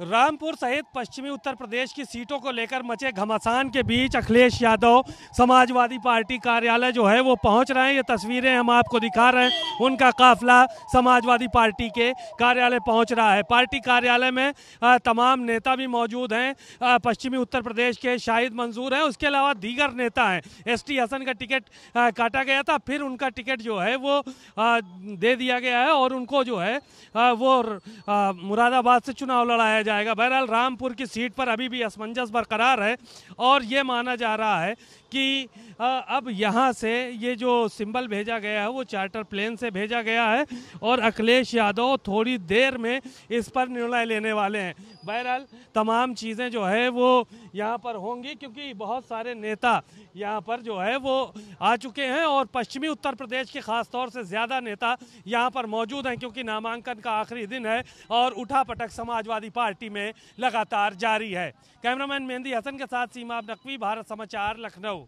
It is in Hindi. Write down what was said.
रामपुर सहित पश्चिमी उत्तर प्रदेश की सीटों को लेकर मचे घमासान के बीच अखिलेश यादव समाजवादी पार्टी कार्यालय जो है वो पहुंच रहे हैं ये तस्वीरें हम आपको दिखा रहे हैं उनका काफिला समाजवादी पार्टी के कार्यालय पहुंच रहा है पार्टी कार्यालय में तमाम नेता भी मौजूद हैं पश्चिमी उत्तर प्रदेश के शाहिद मंजूर हैं उसके अलावा दीगर नेता हैं एस हसन का टिकट काटा गया था फिर उनका टिकट जो है वो दे दिया गया है और उनको जो है वो मुरादाबाद से चुनाव लड़ा है जाएगा बहरहाल रामपुर की सीट पर अभी भी असमंजस बरकरार है और ये माना जा रहा है कि अब यहाँ से ये जो सिंबल भेजा गया है वो चार्टर प्लेन से भेजा गया है और अखिलेश यादव थोड़ी देर में इस पर निर्णय लेने वाले हैं बहरहाल तमाम चीज़ें जो है वो यहाँ पर होंगी क्योंकि बहुत सारे नेता यहाँ पर जो है वो आ चुके हैं और पश्चिमी उत्तर प्रदेश के ख़ास तौर से ज़्यादा नेता यहाँ पर मौजूद हैं क्योंकि नामांकन का आखिरी दिन है और उठा पटक समाजवादी पार्टी में लगातार जारी है कैमरामैन मेहंदी हसन के साथ सीमा नकवी भारत समाचार लखनऊ